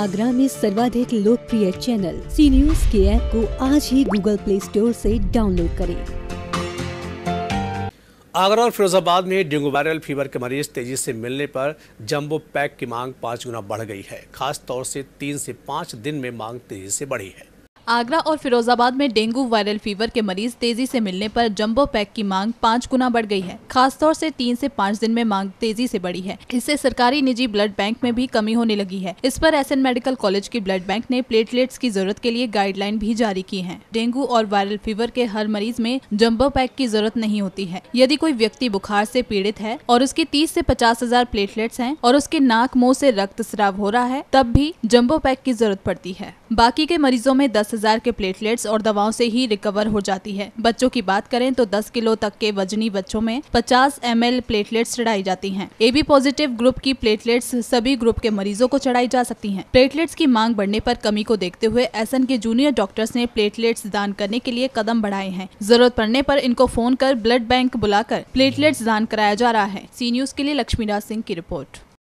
आगरा में सर्वाधिक लोकप्रिय चैनल सी न्यूज के ऐप को आज ही गूगल प्ले स्टोर से डाउनलोड करें आगरा और फिरोजाबाद में डेंगू वायरल फीवर के मरीज तेजी से मिलने पर जंबो पैक की मांग पाँच गुना बढ़ गई है खास तौर से तीन से पाँच दिन में मांग तेजी से बढ़ी है आगरा और फिरोजाबाद में डेंगू वायरल फीवर के मरीज तेजी से मिलने पर जंबो पैक की मांग पाँच गुना बढ़ गई है खासतौर से तीन से पाँच दिन में मांग तेजी से बढ़ी है इससे सरकारी निजी ब्लड बैंक में भी कमी होने लगी है इस पर एस मेडिकल कॉलेज की ब्लड बैंक ने प्लेटलेट्स की जरूरत के लिए गाइडलाइन भी जारी की है डेंगू और वायरल फीवर के हर मरीज में जम्बो पैक की जरूरत नहीं होती है यदि कोई व्यक्ति बुखार ऐसी पीड़ित है और उसकी तीस ऐसी पचास हजार प्लेटलेट्स है और उसके नाक मुँह ऐसी रक्त स्राव हो रहा है तब भी जम्बो पैक की जरूरत पड़ती है बाकी के मरीजों में दस हजार के प्लेटलेट्स और दवाओं से ही रिकवर हो जाती है बच्चों की बात करें तो दस किलो तक के वजनी बच्चों में पचास एम प्लेटलेट्स चढ़ाई जाती है ए बी पॉजिटिव ग्रुप की प्लेटलेट्स सभी ग्रुप के मरीजों को चढ़ाई जा सकती है प्लेटलेट्स की मांग बढ़ने आरोप कमी को देखते हुए एस के जूनियर डॉक्टर्स ने प्लेटलेट्स दान करने के लिए कदम बढ़ाए हैं जरूरत पड़ने पर इनको फोन कर ब्लड बैंक बुलाकर प्लेटलेट्स दान कराया जा रहा है सी न्यूज के लिए लक्ष्मीराज सिंह की रिपोर्ट